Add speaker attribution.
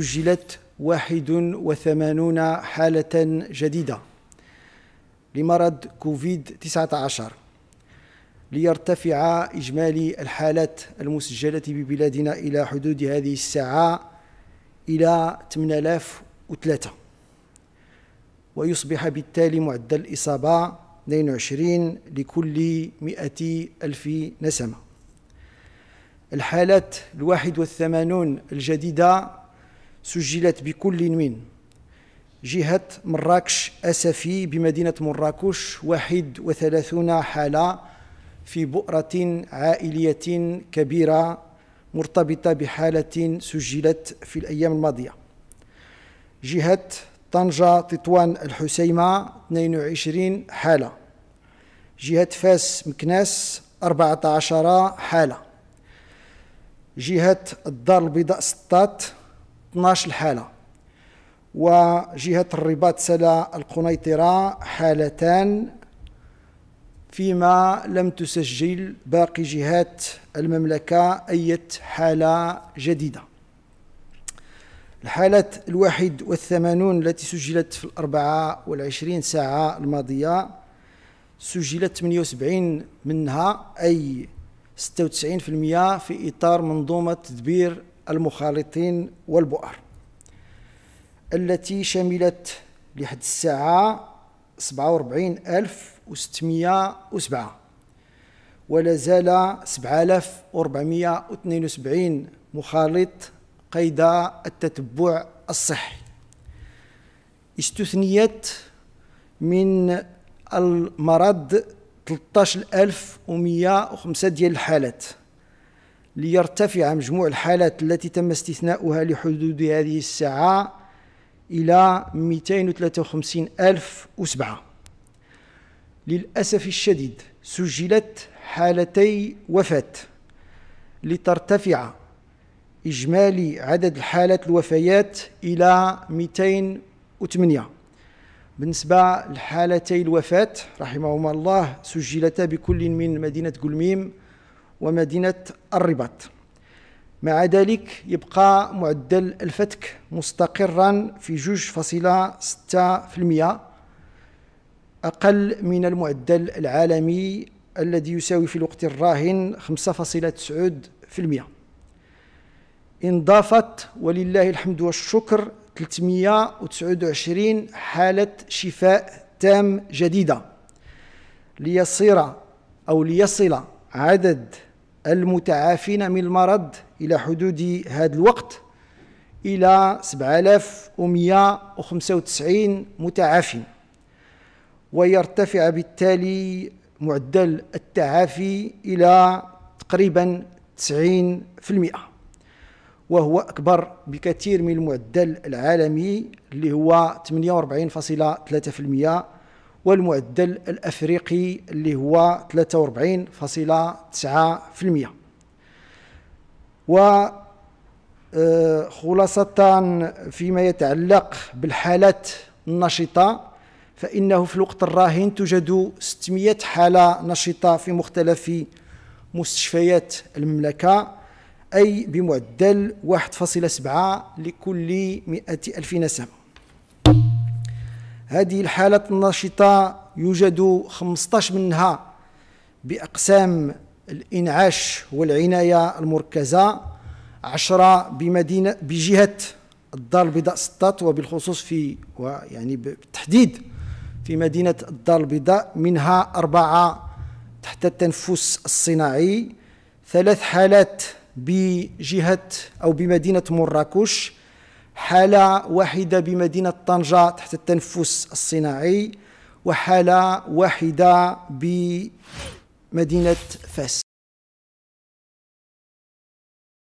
Speaker 1: سجلت 81 حالة جديدة لمرض كوفيد 19 ليرتفع إجمالي الحالات المسجلة ببلادنا إلى حدود هذه الساعة إلى 8003 ويصبح بالتالي معدل الإصابة 22 لكل 100 ألف نسمة الحالات الواحد والثمانون الجديدة سجلت بكل وين جهة مراكش أسفي بمدينة مراكش 31 حالة في بؤرة عائلية كبيرة مرتبطة بحالة سجلت في الأيام الماضية جهة طنجة تطوان الحسيمة 22 حالة جهة فاس مكناس 14 حالة جهة الدار البيضاء سطات 12 حالة وجهة الرباط سلا القنيطرة حالتان فيما لم تسجل باقي جهات المملكة أي حالة جديدة الحالة الواحد والثمانون التي سجلت في الأربعة والعشرين ساعة الماضية سجلت 78 منها أي 96% في إطار منظومة تدبير المخالطين والبؤر التي شملت لحد الساعة 47607 ولا زال 7472 مخالط قيد التتبع الصحي استثنيت من المرض 13105 ديال الحالات ليرتفع مجموع الحالات التي تم استثناؤها لحدود هذه الساعة إلى 253007 للأسف الشديد سجلت حالتي وفاة لترتفع إجمالي عدد الحالات الوفيات إلى 208 بالنسبة لحالتي الوفاة رحمهما الله سجلتا بكل من مدينة قلميم ومدينة الرباط مع ذلك يبقى معدل الفتك مستقرا في 2.6% أقل من المعدل العالمي الذي يساوي في الوقت الراهن 5.9% انضافت ولله الحمد والشكر 329 حالة شفاء تام جديدة ليصير أو ليصل عدد المتعافين من المرض إلى حدود هذا الوقت إلى 7195 متعافين ويرتفع بالتالي معدل التعافي إلى تقريبا 90% وهو أكبر بكثير من المعدل العالمي اللي هو 48.3% والمعدل الافريقي اللي هو 43.9% و خلاصة فيما يتعلق بالحالات النشطة فإنه في الوقت الراهن توجد 600 حالة نشطة في مختلف مستشفيات المملكة أي بمعدل 1.7 لكل 100 ألف نسمة هذه الحالات النشطة يوجد 15 منها بأقسام الإنعاش والعناية المركزة 10 بمدينة بجهة الدار البيضاء سطات وبالخصوص في ويعني بالتحديد في مدينة الدار البيضاء منها أربعة تحت التنفس الصناعي ثلاث حالات بجهة أو بمدينة مراكش حالة واحدة بمدينة طنجة تحت التنفس الصناعي وحالة واحدة بمدينة فاس